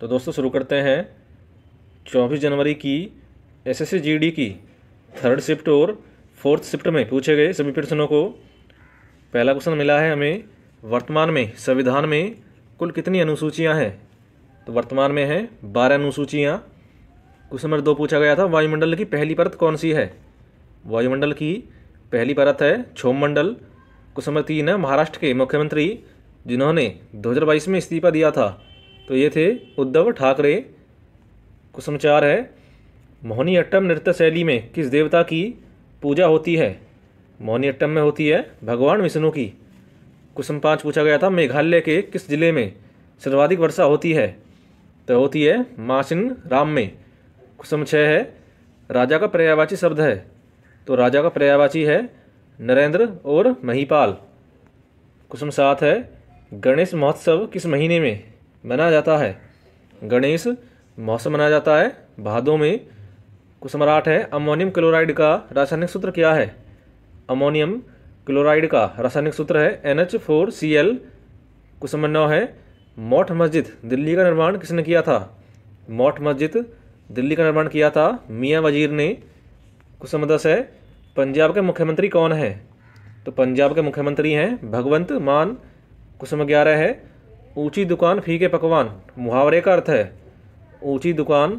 तो दोस्तों शुरू करते हैं चौबीस जनवरी की एस एस की थर्ड शिफ्ट और फोर्थ शिफ्ट में पूछे गए सभी प्रश्नों को पहला क्वेश्चन मिला है हमें वर्तमान में संविधान में कुल कितनी अनुसूचियां हैं तो वर्तमान में है बारह अनुसूचियां क्वेश्चन नंबर दो पूछा गया था वायुमंडल की पहली परत कौन सी है वायुमंडल की पहली परत है छोम मंडल क्वेश्चन नंबर तीन है महाराष्ट्र के मुख्यमंत्री जिन्होंने दो में इस्तीफा दिया था तो ये थे उद्धव ठाकरे क्वेश्चन चार है अट्टम नृत्य शैली में किस देवता की पूजा होती है अट्टम में होती है भगवान विष्णु की क्वेश्चन पाँच पूछा गया था मेघालय के किस जिले में सर्वाधिक वर्षा होती है तो होती है मासिन राम में क्वेश्चन छः है राजा का पर्यायवाची शब्द है तो राजा का पर्यायवाची है नरेंद्र और महीपाल क्वेश्चन सात है गणेश महोत्सव किस महीने में मनाया जाता है गणेश महोत्सव मनाया जाता है भादों में कुसमराट है अमोनियम क्लोराइड का रासायनिक सूत्र क्या है अमोनियम क्लोराइड का रासायनिक सूत्र है N H four C L कुसमनौ है मौठ मस्जिद दिल्ली का निर्माण किसने किया था मौठ मस्जिद दिल्ली का निर्माण किया था मियाँ वजीर ने कुसमदस है पंजाब के मुख्यमंत्री कौन है तो पंजाब के मुख्यमंत्री हैं भगवंत मान कुसुम ग्यारह है ऊंची दुकान फीके पकवान मुहावरे का अर्थ है ऊंची दुकान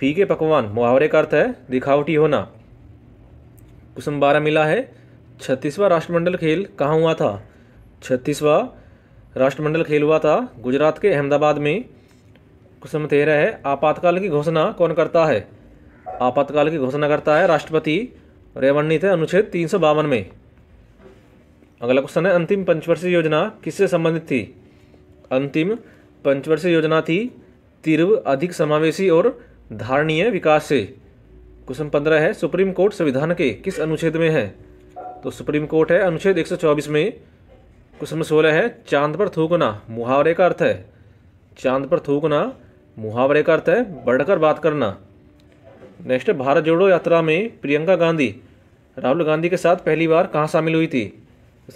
फीके पकवान मुहावरे का अर्थ है दिखावटी होना क्वेश्चन बारह मिला है छत्तीसवां राष्ट्रमंडल खेल कहाँ हुआ था छत्तीसवां राष्ट्रमंडल खेल हुआ था गुजरात के अहमदाबाद में क्वेश्चन तेरह है आपातकाल की घोषणा कौन करता है आपातकाल की घोषणा करता है राष्ट्रपति रेवण्णित है अनुच्छेद तीन सौ बावन में अगला क्वेश्चन है अंतिम पंचवर्षीय योजना किससे संबंधित थी अंतिम पंचवर्षीय योजना थी तीर्व अधिक समावेशी और धारणीय विकास से क्वेश्चन पंद्रह है सुप्रीम कोर्ट संविधान के किस अनुच्छेद में है तो सुप्रीम कोर्ट है अनुच्छेद 124 में क्वेश्चन नंबर सोलह है चांद पर थूकना मुहावरे का अर्थ है चांद पर थूकना मुहावरे का अर्थ है बढ़कर बात करना नेक्स्ट भारत जोड़ो यात्रा में प्रियंका गांधी राहुल गांधी के साथ पहली बार कहाँ शामिल हुई थी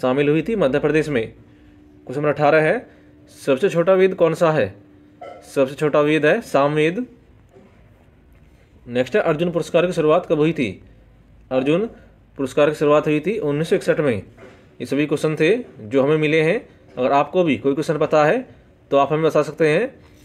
शामिल हुई थी मध्य प्रदेश में क्वेश्चन नंबर अठारह है सबसे छोटा वेद कौन सा है सबसे छोटा वेद है सामवेद नेक्स्ट है अर्जुन पुरस्कार की शुरुआत कब हुई थी अर्जुन पुरस्कार की शुरुआत हुई थी उन्नीस में ये सभी क्वेश्चन थे जो हमें मिले हैं अगर आपको भी कोई क्वेश्चन पता है तो आप हमें बता सकते हैं